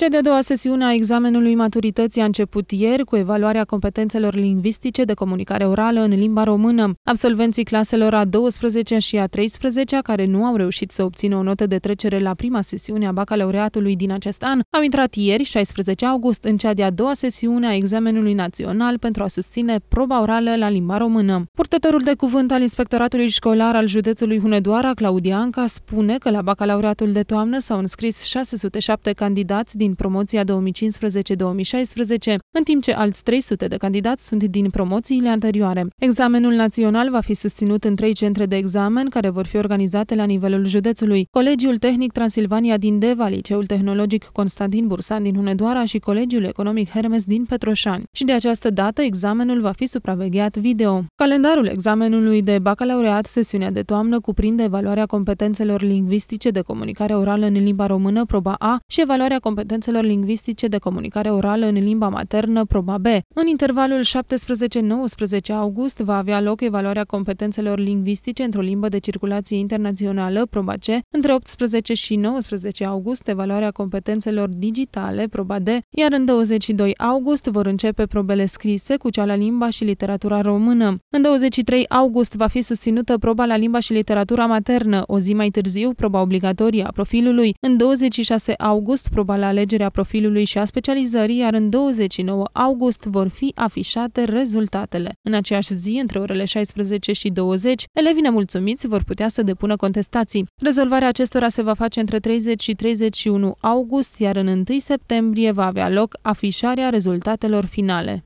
Cea de-a doua sesiune a examenului maturității a început ieri cu evaluarea competențelor lingvistice de comunicare orală în limba română. Absolvenții claselor a 12 și a 13 care nu au reușit să obțină o notă de trecere la prima sesiune a bacalaureatului din acest an au intrat ieri, 16 august, în cea de-a doua sesiune a examenului național pentru a susține proba orală la limba română. Purtătorul de cuvânt al Inspectoratului Școlar al județului Hunedoara, Claudia Anca, spune că la bacalaureatul de toamnă s-au înscris 607 candidați din din promoția 2015-2016, în timp ce alți 300 de candidați sunt din promoțiile anterioare. Examenul național va fi susținut în trei centre de examen care vor fi organizate la nivelul județului, Colegiul Tehnic Transilvania din Deva, Liceul Tehnologic Constantin Bursan din Hunedoara și Colegiul Economic Hermes din Petroșani. Și de această dată examenul va fi supravegheat video. Calendarul examenului de bacalaureat, sesiunea de toamnă, cuprinde evaluarea competențelor lingvistice de comunicare orală în limba română, proba A, și evaluarea competențelor competențelor lingvistice de comunicare orală în limba maternă, proba B. În intervalul 17-19 august va avea loc evaluarea competențelor lingvistice într-o limbă de circulație internațională, proba C. Între 18 și 19 august, evaluarea competențelor digitale, proba D, iar în 22 august vor începe probele scrise cu cea la limba și literatura română. În 23 august va fi susținută proba la limba și literatura maternă, o zi mai târziu proba obligatorie a profilului, în 26 august proba la alegeri alegerea profilului și a specializării, iar în 29 august vor fi afișate rezultatele. În aceeași zi, între orele 16 și 20, elevii nemulțumiți vor putea să depună contestații. Rezolvarea acestora se va face între 30 și 31 august, iar în 1 septembrie va avea loc afișarea rezultatelor finale.